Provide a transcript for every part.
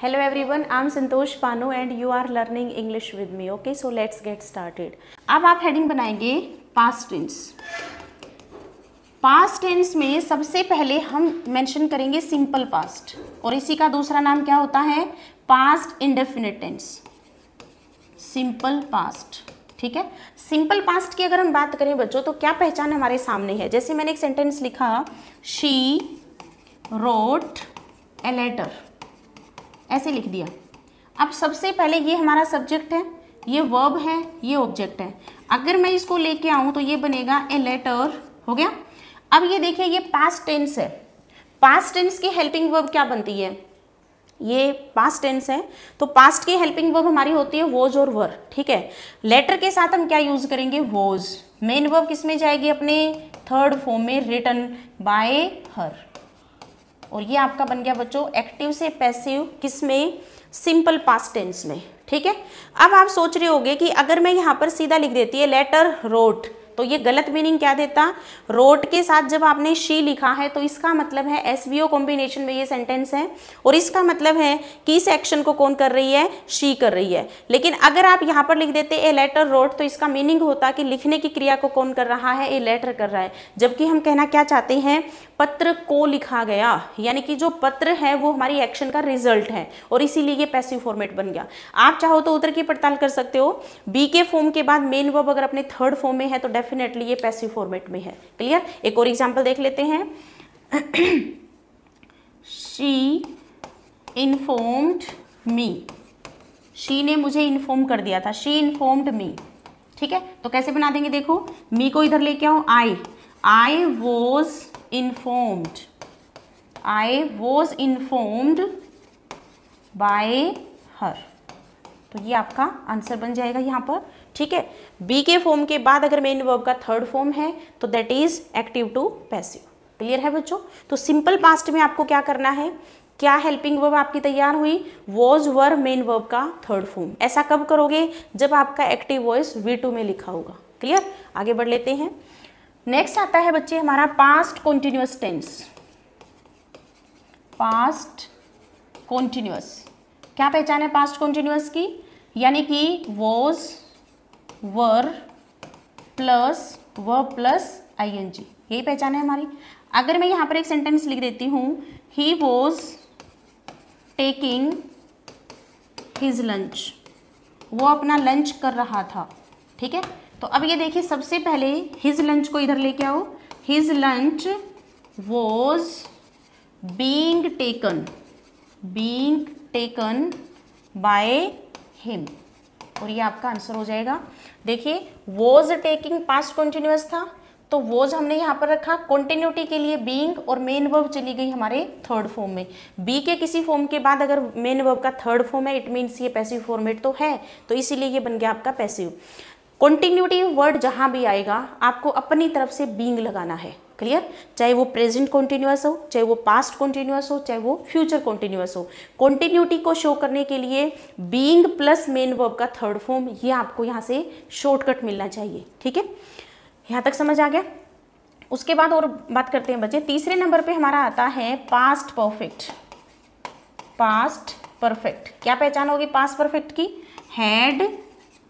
Hello everyone I am Santosh Pano and you are learning English with me okay so let's get started अब आप heading बनाएंगे past tense past tense में सबसे पहले हम मेंशन करेंगे सिंपल पास्ट और इसी का दूसरा नाम क्या होता है past indefinite tense simple past ठीक है सिंपल पास्ट की अगर हम बात करें बच्चों तो क्या पहचान हमारे सामने है जैसे मैंने एक सेंटेंस लिखा शी रोट ए लेटर ऐसे लिख दिया अब सबसे पहले ये हमारा सब्जेक्ट है ये वर्ब है ये ऑब्जेक्ट है अगर मैं इसको लेके आऊँ तो ये बनेगा ए लेटर हो गया अब ये देखिए ये पास्ट टेंस है पास्ट टेंस की हेल्पिंग वर्ब क्या बनती है ये पास्ट टेंस है तो पास्ट की हेल्पिंग वर्ब हमारी होती है वोज और वर ठीक है लेटर के साथ हम क्या यूज़ करेंगे वोज मेन वर्ब किस में जाएगी अपने थर्ड फॉर्म में रिटर्न बाय हर और ये आपका बन गया बच्चों एक्टिव से पैसिव किस में सिंपल पास टेंस में ठीक है अब आप सोच रहे होगे कि अगर मैं यहाँ पर सीधा लिख देती है लेटर रोट तो ये गलत मीनिंग क्या देता रोट के साथ जब आपने शी लिखा है तो इसका मतलब है एस वी ओ कॉम्बिनेशन में ये सेंटेंस है और इसका मतलब है कि इस एक्शन को कौन कर रही है शी कर रही है लेकिन अगर आप यहाँ पर लिख देते ए लेटर रोट तो इसका मीनिंग होता कि लिखने की क्रिया को कौन कर रहा है ए लेटर कर रहा है जबकि हम कहना क्या चाहते हैं पत्र को लिखा गया यानी कि जो पत्र है वो हमारी एक्शन का रिजल्ट है और इसीलिए ये पैसिव फॉर्मेट बन गया आप चाहो तो उतर की पड़ताल कर सकते हो बी के फॉर्म के बाद मेन वर्ब अगर अपने थर्ड फॉर्म में है तो डेफिनेटली ये पैसिव फॉर्मेट में है क्लियर एक और एग्जाम्पल देख लेते हैं शी इन्फॉर्म्ड मी शी ने मुझे इन्फॉर्म कर दिया था शी इन्फॉर्म्ड मी ठीक है तो कैसे बना देंगे देखो मी को इधर लेके आओ I I was informed I was informed by her तो ये आपका आंसर बन जाएगा यहां पर ठीक है बी के फॉर्म के बाद अगर मेन वर्ब का थर्ड फॉर्म है तो that is active to passive clear है बच्चों तो सिंपल पास्ट में आपको क्या करना है क्या हेल्पिंग वर्ब आपकी तैयार हुई वॉज वर मेन वर्ब का थर्ड फॉर्म ऐसा कब करोगे जब आपका एक्टिव वॉइस वी टू में लिखा होगा क्लियर आगे बढ़ लेते हैं नेक्स्ट आता है बच्चे हमारा past continuous tense past continuous क्या पहचान है पास्ट कॉन्टिन्यूस की यानी कि was were plus V plus I N G यही पहचान है हमारी अगर मैं यहाँ पर एक सेंटेंस लिख देती हूँ he was taking his lunch वो अपना लंच कर रहा था ठीक है तो अब ये देखिए सबसे पहले हिज लंच को इधर लेके आओ his lunch was being taken being taken by him और ये आपका आंसर हो जाएगा देखिए वॉज टेकिंग पास्ट कॉन्टिन्यूस था तो वोज हमने यहाँ पर रखा कॉन्टिन्यूटी के लिए बींग और मेन वर्ब चली गई हमारे थर्ड फॉर्म में बी के किसी फॉर्म के बाद अगर मेन वर्ब का थर्ड फॉर्म है इट मीन्स ये पैसिव फॉर्मेट तो है तो इसीलिए ये बन गया आपका पैसिव कॉन्टिन्यूटी वर्ड जहाँ भी आएगा आपको अपनी तरफ से बींग लगाना है क्लियर चाहे वो प्रेजेंट कॉन्टिन्यूस हो चाहे वो पास्ट कॉन्टिन्यूस हो चाहे वो फ्यूचर कॉन्टिन्यूस हो कॉन्टिन्यूटी को शो करने के लिए बीइंग प्लस मेन वर्ब का थर्ड फॉर्म ये आपको यहाँ से शॉर्टकट मिलना चाहिए ठीक है यहाँ तक समझ आ गया उसके बाद और बात करते हैं बच्चे तीसरे नंबर पे हमारा आता है पास्ट परफेक्ट पास्ट परफेक्ट क्या पहचान होगी पास्ट परफेक्ट की हैड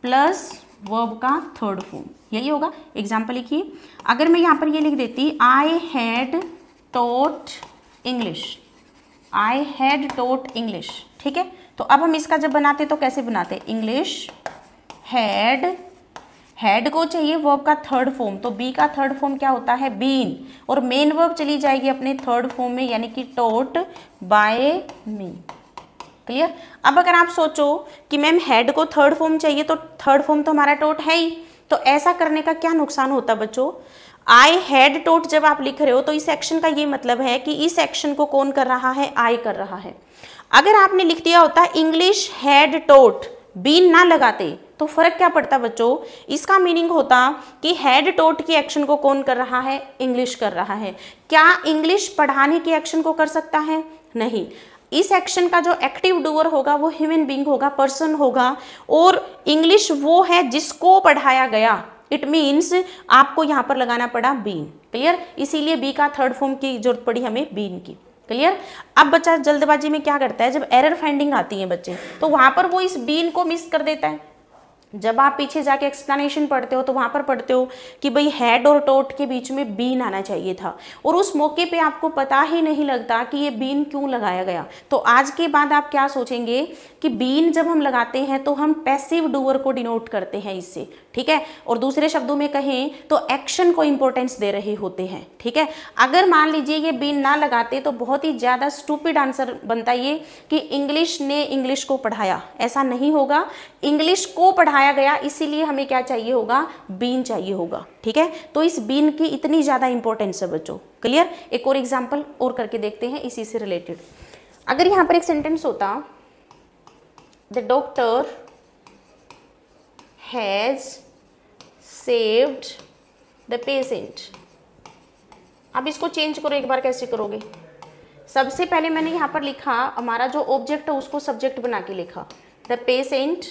प्लस वर्ब का थर्ड फॉर्म यही होगा एग्जाम्पल लिखिए अगर मैं यहाँ पर ये लिख देती I had taught English I had taught English ठीक है तो अब हम इसका जब बनाते तो कैसे बनाते इंग्लिश हैड हैड को चाहिए वर्ब का थर्ड फॉर्म तो बी का थर्ड फॉर्म क्या होता है बीन और मेन वर्ब चली जाएगी अपने थर्ड फॉर्म में यानी कि टोट बाय मी क्लियर अब अगर आप सोचो कि मैम हेड को थर्ड फॉर्म चाहिए तो थर्ड फॉर्म तो हमारा टोट है ही तो ऐसा करने का क्या नुकसान होता बच्चों आई हेड टोट जब आप लिख रहे हो तो इस एक्शन का ये मतलब है कि इस एक्शन को कौन कर रहा है आई कर रहा है अगर आपने लिख दिया होता इंग्लिश हेड टोट बीन ना लगाते तो फर्क क्या पड़ता बच्चों इसका मीनिंग होता कि हेड टोट की एक्शन को कौन कर रहा है इंग्लिश कर रहा है क्या इंग्लिश पढ़ाने के एक्शन को कर सकता है नहीं इस एक्शन का जो एक्टिव डूअर होगा वो ह्यूमन बींग होगा पर्सन होगा और इंग्लिश वो है जिसको पढ़ाया गया इट मीन्स आपको यहाँ पर लगाना पड़ा बीन क्लियर इसीलिए बी का थर्ड फॉर्म की जरूरत पड़ी हमें बीन की क्लियर अब बच्चा जल्दबाजी में क्या करता है जब एरर फाइंडिंग आती है बच्चे तो वहां पर वो इस बीन को मिस कर देता है जब आप पीछे जाके एक्सप्लेनेशन पढ़ते हो तो वहाँ पर पढ़ते हो कि भाई हेड और टोट के बीच में बीन आना चाहिए था और उस मौके पे आपको पता ही नहीं लगता कि ये बीन क्यों लगाया गया तो आज के बाद आप क्या सोचेंगे कि बीन जब हम लगाते हैं तो हम पैसिव डूअर को डिनोट करते हैं इससे ठीक है और दूसरे शब्दों में कहें तो एक्शन को इंपॉर्टेंस दे रहे होते हैं ठीक है अगर मान लीजिए ये बीन ना लगाते तो बहुत ही ज़्यादा स्टूपिड आंसर बनता ये कि इंग्लिश ने इंग्लिश को पढ़ाया ऐसा नहीं होगा इंग्लिश को पढ़ाया पाया गया इसीलिए हमें क्या चाहिए होगा बीन चाहिए होगा ठीक है तो इस बीन की इतनी ज़्यादा इंपॉर्टेंस है बच्चों क्लियर एक और एग्जाम्पल और करके देखते हैं इसी से रिलेटेड अगर यहाँ पर एक सेंटेंस होता the doctor has saved the patient अब इसको चेंज करो एक बार कैसे करोगे सबसे पहले मैंने यहाँ पर लिखा हमारा जो ऑब्जेक्ट है उसको सब्जेक्ट बना के लिखा द पेशेंट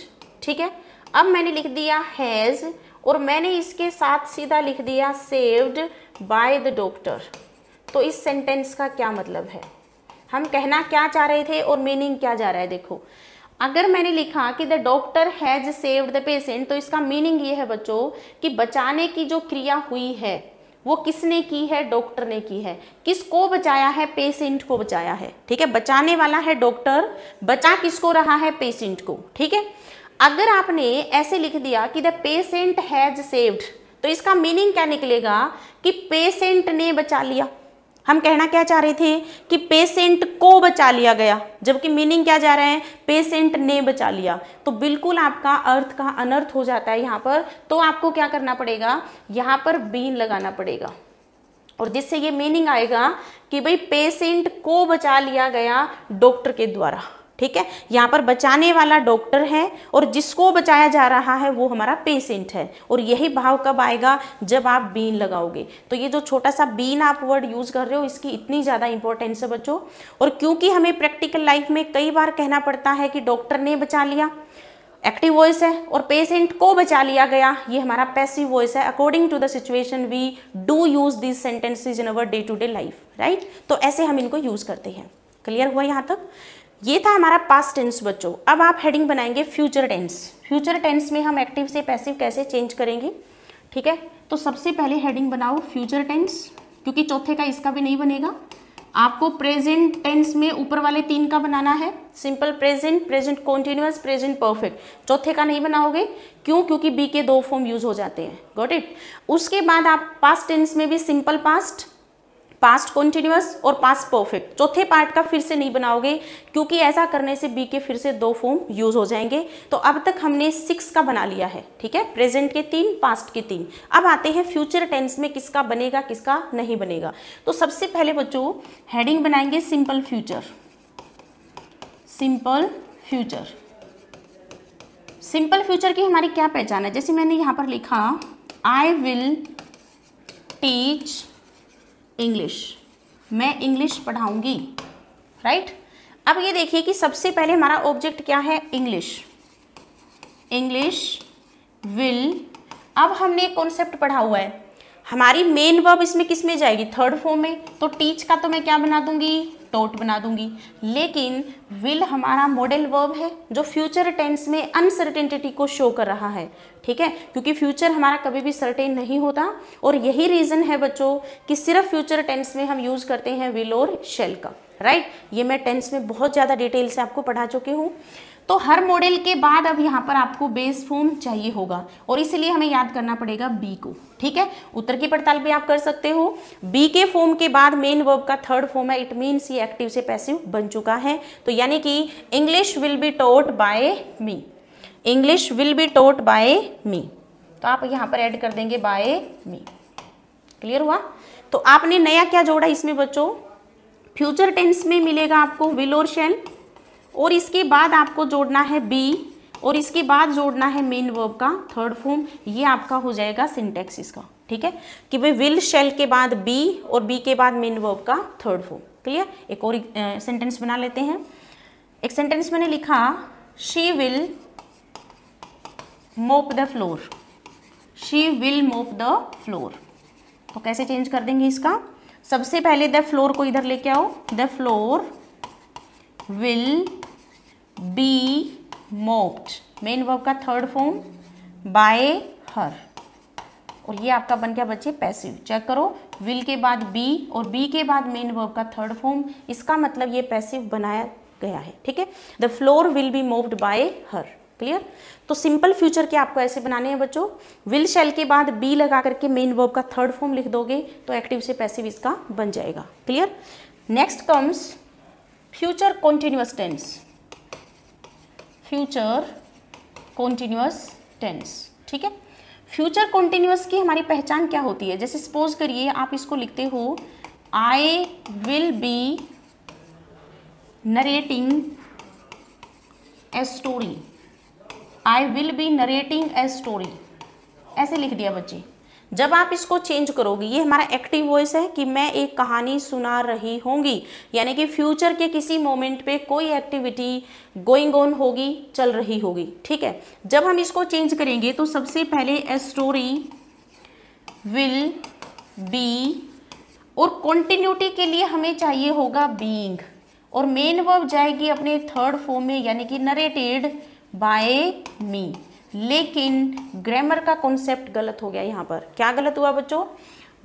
ठीक है अब मैंने लिख दिया हैज़ और मैंने इसके साथ सीधा लिख दिया सेव्ड बाय द डॉक्टर तो इस सेंटेंस का क्या मतलब है हम कहना क्या चाह रहे थे और मीनिंग क्या जा रहा है देखो अगर मैंने लिखा कि the doctor has saved the patient तो इसका मीनिंग ये है बच्चों कि बचाने की जो क्रिया हुई है वो किसने की है डॉक्टर ने की है किसको बचाया है पेशेंट को बचाया है ठीक है बचाने वाला है डॉक्टर बचा किसको रहा है पेशेंट को ठीक है अगर आपने ऐसे लिख दिया कि द पेशेंट हैज सेव्ड तो इसका मीनिंग क्या निकलेगा कि पेशेंट ने बचा लिया हम कहना क्या चाह रहे थे कि पेशेंट को बचा लिया गया जबकि मीनिंग क्या जा रहा है पेशेंट ने बचा लिया तो बिल्कुल आपका अर्थ का अनर्थ हो जाता है यहाँ पर तो आपको क्या करना पड़ेगा यहाँ पर बीन लगाना पड़ेगा और जिससे ये मीनिंग आएगा कि भाई पेशेंट को बचा लिया गया डॉक्टर के द्वारा ठीक है यहाँ पर बचाने वाला डॉक्टर है और जिसको बचाया जा रहा है वो हमारा पेशेंट है और यही भाव कब आएगा जब आप बीन लगाओगे तो ये जो छोटा सा बीन आप वर्ड यूज़ कर रहे हो इसकी इतनी ज़्यादा इंपॉर्टेंस है बच्चों और क्योंकि हमें प्रैक्टिकल लाइफ में कई बार कहना पड़ता है कि डॉक्टर ने बचा लिया एक्टिव वॉइस है और पेशेंट को बचा लिया गया ये हमारा पैसिव वॉइस है according to the situation we do use this sentences in our day to day life right तो ऐसे हम इनको यूज़ करते हैं क्लियर हुआ यहाँ तक ये था हमारा पास्ट टेंस बच्चों अब आप हेडिंग बनाएंगे फ्यूचर टेंस फ्यूचर टेंस में हम एक्टिव से पैसिव कैसे चेंज करेंगे ठीक है तो सबसे पहले हेडिंग बनाओ फ्यूचर टेंस क्योंकि चौथे का इसका भी नहीं बनेगा आपको प्रेजेंट टेंस में ऊपर वाले तीन का बनाना है simple present present continuous present perfect चौथे का नहीं बनाओगे क्यों क्योंकि बी के दो फॉर्म यूज हो जाते हैं गॉट इट उसके बाद आप पास्ट टेंस में भी सिंपल पास्ट पास्ट कॉन्टिन्यूस और पास्ट परफेक्ट चौथे पार्ट का फिर से नहीं बनाओगे क्योंकि ऐसा करने से बी के फिर से दो फॉर्म यूज हो जाएंगे तो अब तक हमने सिक्स का बना लिया है ठीक है प्रेजेंट के तीन पास्ट के तीन अब आते हैं फ्यूचर टेंस में किसका बनेगा किसका नहीं बनेगा तो सबसे पहले बच्चों हेडिंग बनाएंगे simple future simple future simple future की हमारी क्या पहचान है जैसे मैंने यहाँ पर लिखा आई विल टीच इंग्लिश मैं इंग्लिश पढ़ाऊंगी राइट right? अब ये देखिए कि सबसे पहले हमारा ऑब्जेक्ट क्या है इंग्लिश इंग्लिश विल अब हमने एक कॉन्सेप्ट पढ़ा हुआ है हमारी मेन वर्ब इसमें किस में जाएगी थर्ड फॉर्म में तो टीच का तो मैं क्या बना दूंगी टोट बना दूंगी लेकिन विल हमारा मॉडल वर्ब है जो फ्यूचर टेंस में अनसर्टेनिटी को शो कर रहा है ठीक है क्योंकि फ्यूचर हमारा कभी भी सर्टेन नहीं होता और यही रीज़न है बच्चों कि सिर्फ फ्यूचर टेंस में हम यूज़ करते हैं विल और शेल का राइट ये मैं टेंस में बहुत ज़्यादा डिटेल से आपको पढ़ा चुकी हूँ तो हर मॉडल के बाद अब यहाँ पर आपको बेस फॉर्म चाहिए होगा और इसलिए हमें याद करना पड़ेगा बी को ठीक है उत्तर की पड़ताल भी आप कर सकते हो बी के फॉर्म के बाद मेन वर्ब का थर्ड फॉर्म है इट मीन्स ये एक्टिव से पैसिव बन चुका है तो यानी कि English will be taught by me English will be taught by me तो आप यहाँ पर एड कर देंगे बाय मी क्लियर हुआ तो आपने नया क्या जोड़ा इसमें बच्चों फ्यूचर टेंस में मिलेगा आपको विल और शेल और इसके बाद आपको जोड़ना है बी और इसके बाद जोड़ना है मेन वर्ब का थर्ड फॉर्म ये आपका हो जाएगा सिंटेक्स इसका ठीक है कि भाई विल शेल के बाद बी और बी के बाद मेन वर्ब का थर्ड फॉर्म क्लियर एक और सेंटेंस बना लेते हैं एक सेंटेंस मैंने लिखा she will mop the floor she will mop the floor तो कैसे चेंज कर देंगे इसका सबसे पहले द फ्लोर को इधर लेके आओ the floor will be mopped main verb का थर्ड फॉर्म बाय हर और ये आपका बन गया बच्चे पैसिव चेक करो विल के बाद बी और बी के बाद मेन वर्ब का थर्ड फॉर्म इसका मतलब ये पैसिव बनाया गया है ठीक है the floor will be moved by her clear तो सिंपल फ्यूचर के आपको ऐसे बनाने हैं बच्चों विल शेल के बाद बी लगा करके मेन वर्ब का थर्ड फॉर्म लिख दोगे तो एक्टिव से पैसिव इसका बन जाएगा clear next comes future continuous tense future continuous tense ठीक है फ्यूचर कॉन्टिन्यूस की हमारी पहचान क्या होती है जैसे सपोज करिए आप इसको लिखते हो I will be narrating a story I will be narrating a story ऐसे लिख दिया बच्चे जब आप इसको चेंज करोगे ये हमारा एक्टिव वॉइस है कि मैं एक कहानी सुना रही होंगी यानी कि फ्यूचर के किसी मोमेंट पे कोई एक्टिविटी गोइंग ऑन होगी चल रही होगी ठीक है जब हम इसको चेंज करेंगे तो सबसे पहले ए स्टोरी विल बी और कॉन्टिन्यूटी के लिए हमें चाहिए होगा बींग और मेन वर्ब जाएगी अपने थर्ड फॉर्म में यानी कि नरेटेड बाय मी लेकिन ग्रामर का कॉन्सेप्ट गलत हो गया यहाँ पर क्या गलत हुआ बच्चों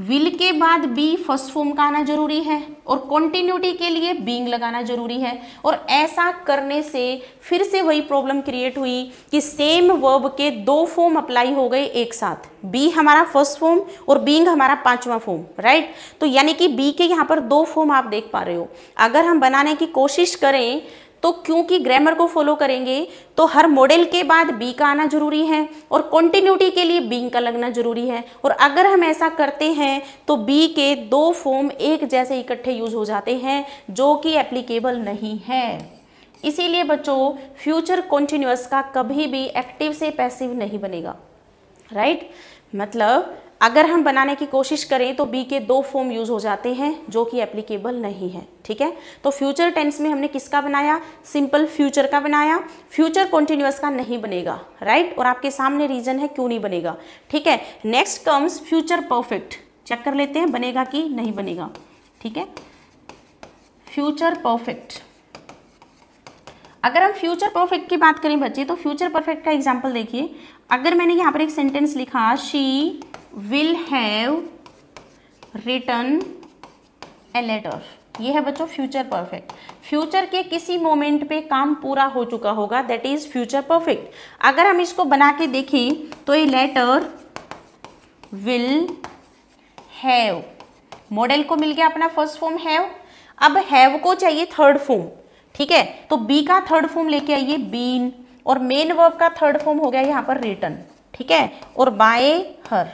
विल के बाद बी फर्स्ट फॉर्म का आना जरूरी है और कॉन्टिन्यूटी के लिए बींग लगाना जरूरी है और ऐसा करने से फिर से वही प्रॉब्लम क्रिएट हुई कि सेम वर्ब के दो फॉर्म अप्लाई हो गए एक साथ बी हमारा फर्स्ट फॉर्म और बींग हमारा पांचवा फॉर्म राइट तो यानी कि बी के यहाँ पर दो फॉर्म आप देख पा रहे हो अगर हम बनाने की कोशिश करें तो क्योंकि ग्रामर को फॉलो करेंगे तो हर मॉडल के बाद बी का आना जरूरी है और कॉन्टिन्यूटी के लिए बी का लगना जरूरी है और अगर हम ऐसा करते हैं तो बी के दो फॉर्म एक जैसे इकट्ठे यूज हो जाते हैं जो कि एप्लीकेबल नहीं है इसीलिए बच्चों फ्यूचर कॉन्टिन्यूस का कभी भी एक्टिव से पैसिव नहीं बनेगा राइट right? मतलब अगर हम बनाने की कोशिश करें तो बी के दो फॉर्म यूज हो जाते हैं जो कि एप्लीकेबल नहीं है ठीक है तो फ्यूचर टेंस में हमने किसका बनाया सिंपल फ्यूचर का बनाया फ्यूचर कॉन्टिन्यूस का नहीं बनेगा राइट और आपके सामने रीजन है क्यों नहीं बनेगा ठीक है next comes future perfect check कर लेते हैं बनेगा कि नहीं बनेगा ठीक है फ्यूचर परफेक्ट अगर हम फ्यूचर परफेक्ट की बात करें बच्चे तो फ्यूचर परफेक्ट का एग्जाम्पल देखिए अगर मैंने यहाँ पर एक सेंटेंस लिखा she will have return a letter ये है बच्चों फ्यूचर परफेक्ट फ्यूचर के किसी मोमेंट पे काम पूरा हो चुका होगा दैट इज फ्यूचर परफेक्ट अगर हम इसको बना के देखें तो ये लेटर विल हैव मॉडल को मिल गया अपना फर्स्ट फॉर्म हैव अब हैव को चाहिए थर्ड फॉर्म ठीक है तो बी का थर्ड फॉर्म लेके आइए बीन और मेन वर्ब का थर्ड फॉर्म हो गया यहाँ पर रिटर्न ठीक है और बाय हर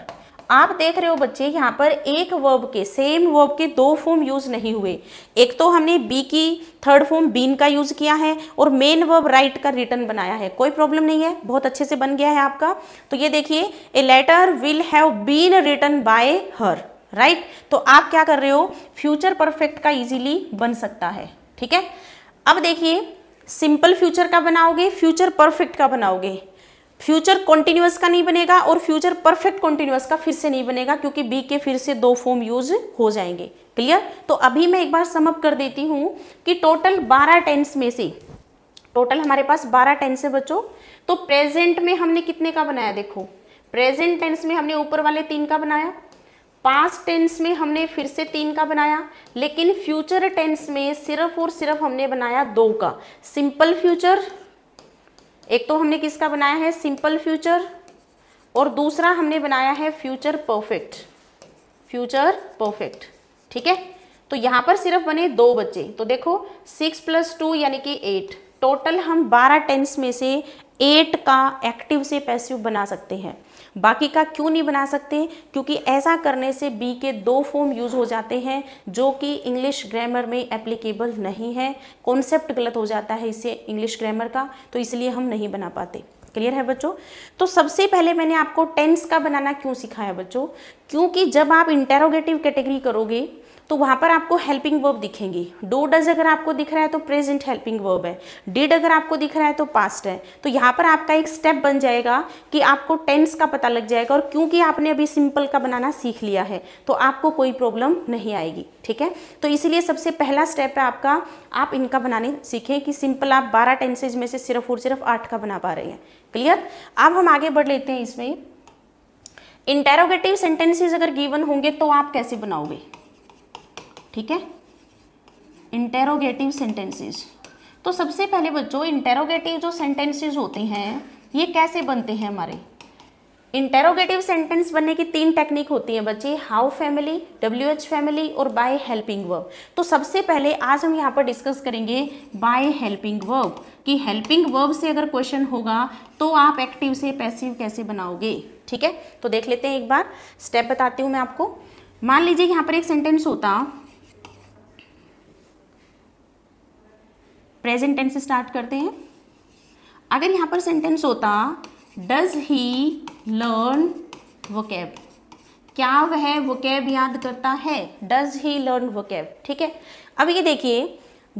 आप देख रहे हो बच्चे यहाँ पर एक वर्ब के सेम वर्ब के दो फॉर्म यूज नहीं हुए एक तो हमने बी की थर्ड फॉर्म बीन का यूज किया है और मेन वर्ब राइट का रिटर्न बनाया है कोई प्रॉब्लम नहीं है बहुत अच्छे से बन गया है आपका तो ये देखिए a letter will have been return by her right तो आप क्या कर रहे हो फ्यूचर परफेक्ट का इजीली बन सकता है ठीक है अब देखिए सिंपल फ्यूचर का बनाओगे फ्यूचर परफेक्ट का बनाओगे फ्यूचर कॉन्टिन्यूस का नहीं बनेगा और फ्यूचर परफेक्ट कॉन्टिन्यूस का फिर से नहीं बनेगा क्योंकि बी के फिर से दो फॉर्म यूज हो जाएंगे क्लियर तो अभी मैं एक बार समअप कर देती हूँ कि टोटल बारह टेंस में से टोटल हमारे पास बारह टेंस है बच्चों तो प्रेजेंट में हमने कितने का बनाया देखो प्रेजेंट टेंस में हमने ऊपर वाले तीन का बनाया पास टेंस में हमने फिर से तीन का बनाया लेकिन फ्यूचर टेंस में सिर्फ और सिर्फ हमने बनाया दो का सिंपल फ्यूचर एक तो हमने किसका बनाया है सिंपल फ्यूचर और दूसरा हमने बनाया है फ्यूचर परफेक्ट फ्यूचर परफेक्ट ठीक है तो यहाँ पर सिर्फ बने दो बच्चे तो देखो सिक्स प्लस टू यानी कि एट टोटल हम बारह टेंस में से एट का एक्टिव से पैसिव बना सकते हैं बाकी का क्यों नहीं बना सकते क्योंकि ऐसा करने से बी के दो फॉर्म यूज़ हो जाते हैं जो कि इंग्लिश ग्रामर में एप्लीकेबल नहीं है कॉन्सेप्ट गलत हो जाता है इसे इंग्लिश ग्रामर का तो इसलिए हम नहीं बना पाते क्लियर है बच्चों तो सबसे पहले मैंने आपको टेंस का बनाना क्यों सिखाया बच्चों क्योंकि जब आप इंटेरोगेटिव कैटेगरी करोगे तो वहाँ पर आपको हेल्पिंग वर्ब दिखेंगी डो डज अगर आपको दिख रहा है तो प्रेजेंट हेल्पिंग वर्ब है डिड अगर आपको दिख रहा है तो पास्ट है तो यहाँ पर आपका एक स्टेप बन जाएगा कि आपको टेंस का पता लग जाएगा और क्योंकि आपने अभी सिंपल का बनाना सीख लिया है तो आपको कोई प्रॉब्लम नहीं आएगी ठीक है तो इसीलिए सबसे पहला स्टेप है आपका आप इनका बनाने सीखें कि सिंपल आप बारह टेंसेज में से सिर्फ और सिर्फ आठ का बना पा रहे हैं क्लियर अब हम आगे बढ़ लेते हैं इसमें इंटेरोगेटिव सेंटेंसेज अगर गिवन होंगे तो आप कैसे बनाओगे ठीक है इंटेरोगेटिव सेंटेंसेस तो सबसे पहले बच्चों इंटेरोगेटिव जो सेंटेंसेस होते हैं ये कैसे बनते हैं हमारे इंटेरोगेटिव सेंटेंस बनने की तीन टेक्निक होती है बच्चे how family W H family और बाय हेल्पिंग वर्ब तो सबसे पहले आज हम यहाँ पर डिस्कस करेंगे बाय हेल्पिंग वर्ब कि हेल्पिंग वर्ब से अगर क्वेश्चन होगा तो आप एक्टिव से पैसिव कैसे बनाओगे ठीक है तो देख लेते हैं एक बार स्टेप बताती हूँ मैं आपको मान लीजिए यहाँ पर एक सेंटेंस होता प्रेजेंट टेंस से स्टार्ट करते हैं अगर यहाँ पर सेंटेंस होता डज ही लर्न वोकेब क्या वह वोकेब याद करता है डज ही लर्न वोकेब ठीक है अब ये देखिए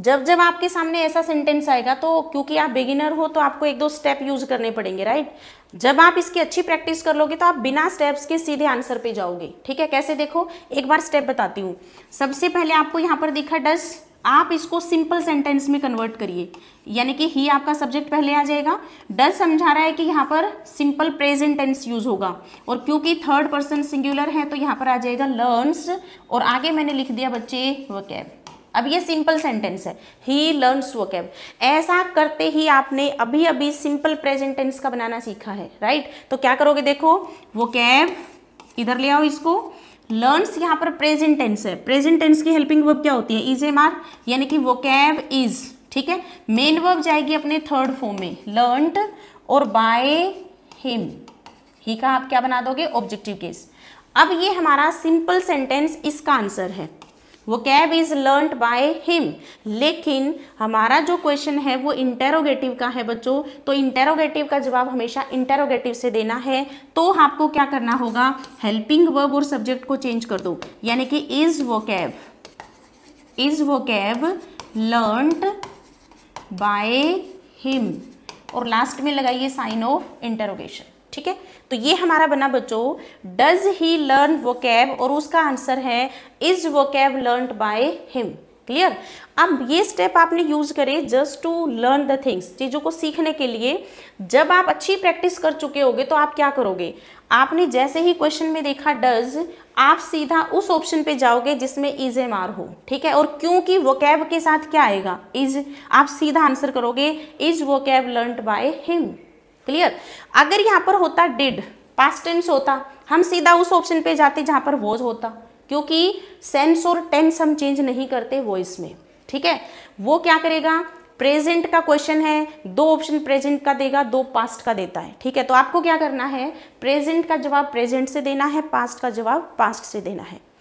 जब जब आपके सामने ऐसा सेंटेंस आएगा तो क्योंकि आप बिगिनर हो तो आपको एक दो स्टेप यूज करने पड़ेंगे राइट जब आप इसकी अच्छी प्रैक्टिस कर लोगे तो आप बिना स्टेप्स के सीधे आंसर पे जाओगे ठीक है कैसे देखो एक बार स्टेप बताती हूँ सबसे पहले आपको यहाँ पर देखा डज आप इसको सिंपल सेंटेंस में कन्वर्ट करिए यानी कि ही आपका सब्जेक्ट पहले आ जाएगा डज समझा रहा है कि यहाँ पर सिंपल प्रेजेंट टेंस यूज होगा और क्योंकि थर्ड पर्सन सिंगुलर है तो यहाँ पर आ जाएगा लर्न्स और आगे मैंने लिख दिया बच्चे वकैब अब ये सिंपल सेंटेंस है ही लर्न्स वोकेब ऐसा करते ही आपने अभी अभी सिंपल प्रेजेंट टेंस का बनाना सीखा है राइट तो क्या करोगे देखो वो इधर ले आओ इसको लर्नस यहाँ पर प्रेजेंट टेंस है प्रेजेंट टेंस की हेल्पिंग वर्ब क्या होती है इज एम आर यानी कि वो कैब इज ठीक है मेन वर्ब जाएगी अपने थर्ड फॉर्म में लर्नड और बाय हिम ही का आप क्या बना दोगे ऑब्जेक्टिव केस अब ये हमारा सिंपल सेंटेंस इसका आंसर है वो कैब इज़ लर्न बाय हिम लेकिन हमारा जो क्वेश्चन है वो इंटेरोगेटिव का है बच्चों तो इंटेरोगेटिव का जवाब हमेशा इंटेरोगेटिव से देना है तो आपको क्या करना होगा हेल्पिंग वर्ब और सब्जेक्ट को चेंज कर दो यानी कि इज़ वो कैब इज़ वो कैब लर्न बाय हिम और लास्ट में लगाइए साइन ऑफ इंटेरोगेशन ठीक है तो ये हमारा बना बच्चों डज ही लर्न वोकैब और उसका आंसर है इज कैब लर्न बाय हिम क्लियर अब ये स्टेप आपने यूज करें just to learn the things चीज़ों को सीखने के लिए जब आप अच्छी प्रैक्टिस कर चुके होगे तो आप क्या करोगे आपने जैसे ही क्वेश्चन में देखा डज आप सीधा उस ऑप्शन पे जाओगे जिसमें इज एम आर हो ठीक है और क्योंकि वो कैब के साथ क्या आएगा इज आप सीधा आंसर करोगे इज वो कैब लर्न बाय हिम क्लियर अगर यहाँ पर होता डिड पास्ट टेंस होता हम सीधा उस ऑप्शन पे जाते जहाँ पर वॉज होता क्योंकि सेंस और टेंस हम चेंज नहीं करते वॉइस में ठीक है वो क्या करेगा प्रेजेंट का क्वेश्चन है दो ऑप्शन प्रेजेंट का देगा दो पास्ट का देता है ठीक है तो आपको क्या करना है प्रेजेंट का जवाब प्रेजेंट से देना है पास्ट का जवाब पास्ट से देना है